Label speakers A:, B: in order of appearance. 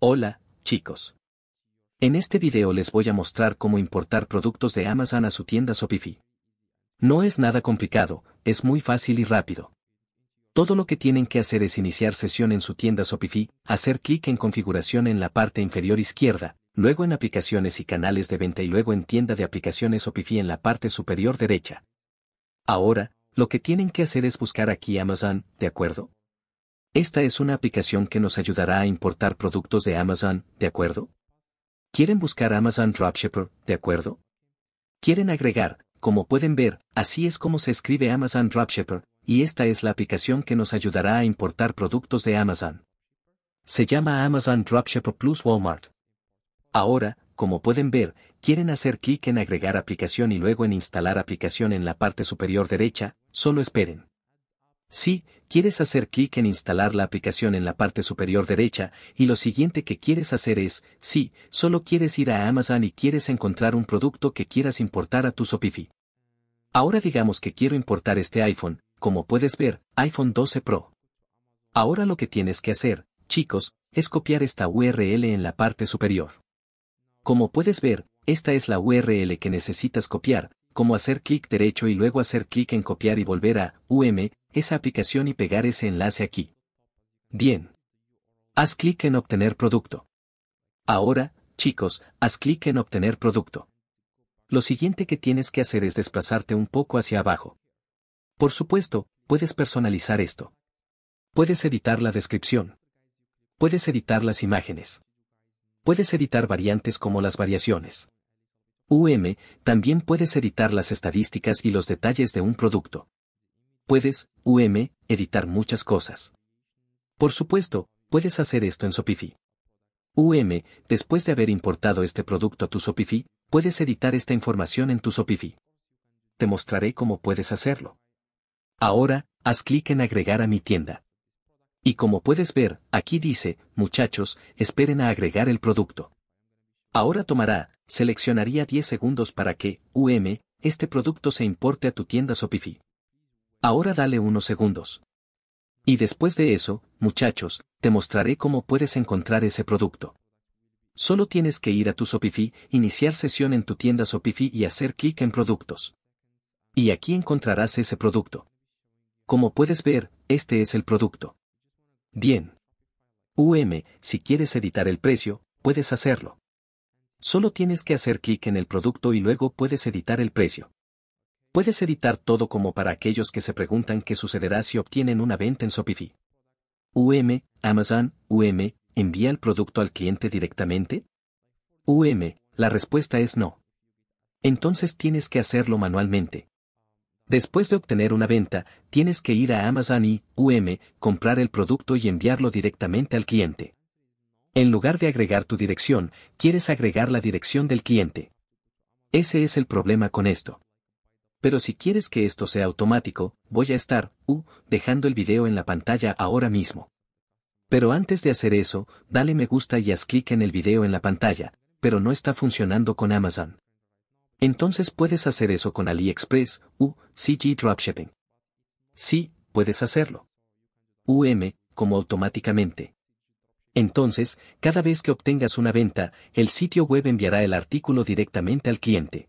A: Hola, chicos. En este video les voy a mostrar cómo importar productos de Amazon a su tienda Shopify. No es nada complicado, es muy fácil y rápido. Todo lo que tienen que hacer es iniciar sesión en su tienda Shopify, hacer clic en configuración en la parte inferior izquierda, luego en aplicaciones y canales de venta y luego en tienda de aplicaciones Shopify en la parte superior derecha. Ahora, lo que tienen que hacer es buscar aquí Amazon, ¿de acuerdo? Esta es una aplicación que nos ayudará a importar productos de Amazon, ¿de acuerdo? ¿Quieren buscar Amazon Dropshipper, ¿de acuerdo? Quieren agregar, como pueden ver, así es como se escribe Amazon Dropshipper, y esta es la aplicación que nos ayudará a importar productos de Amazon. Se llama Amazon Dropshipper Plus Walmart. Ahora, como pueden ver, quieren hacer clic en agregar aplicación y luego en instalar aplicación en la parte superior derecha, solo esperen. Si quieres hacer clic en instalar la aplicación en la parte superior derecha y lo siguiente que quieres hacer es, si solo quieres ir a Amazon y quieres encontrar un producto que quieras importar a tu Shopify. Ahora digamos que quiero importar este iPhone, como puedes ver, iPhone 12 Pro. Ahora lo que tienes que hacer, chicos, es copiar esta URL en la parte superior. Como puedes ver, esta es la URL que necesitas copiar, como hacer clic derecho y luego hacer clic en copiar y volver a UM, esa aplicación y pegar ese enlace aquí. Bien. Haz clic en obtener producto. Ahora, chicos, haz clic en obtener producto. Lo siguiente que tienes que hacer es desplazarte un poco hacia abajo. Por supuesto, puedes personalizar esto. Puedes editar la descripción. Puedes editar las imágenes. Puedes editar variantes como las variaciones. UM, también puedes editar las estadísticas y los detalles de un producto puedes, UM, editar muchas cosas. Por supuesto, puedes hacer esto en Shopify. UM, después de haber importado este producto a tu Shopify, puedes editar esta información en tu Shopify. Te mostraré cómo puedes hacerlo. Ahora, haz clic en agregar a mi tienda. Y como puedes ver, aquí dice, muchachos, esperen a agregar el producto. Ahora tomará, seleccionaría 10 segundos para que, UM, este producto se importe a tu tienda Shopify. Ahora dale unos segundos. Y después de eso, muchachos, te mostraré cómo puedes encontrar ese producto. Solo tienes que ir a tu Shopify, iniciar sesión en tu tienda Shopify y hacer clic en productos. Y aquí encontrarás ese producto. Como puedes ver, este es el producto. Bien. UM, si quieres editar el precio, puedes hacerlo. Solo tienes que hacer clic en el producto y luego puedes editar el precio. Puedes editar todo como para aquellos que se preguntan qué sucederá si obtienen una venta en Shopify. UM, Amazon, UM, ¿envía el producto al cliente directamente? UM, la respuesta es no. Entonces tienes que hacerlo manualmente. Después de obtener una venta, tienes que ir a Amazon y UM, comprar el producto y enviarlo directamente al cliente. En lugar de agregar tu dirección, quieres agregar la dirección del cliente. Ese es el problema con esto. Pero si quieres que esto sea automático, voy a estar, u, dejando el video en la pantalla ahora mismo. Pero antes de hacer eso, dale me gusta y haz clic en el video en la pantalla, pero no está funcionando con Amazon. Entonces puedes hacer eso con AliExpress, u, CG Dropshipping. Sí, puedes hacerlo. UM, como automáticamente. Entonces, cada vez que obtengas una venta, el sitio web enviará el artículo directamente al cliente.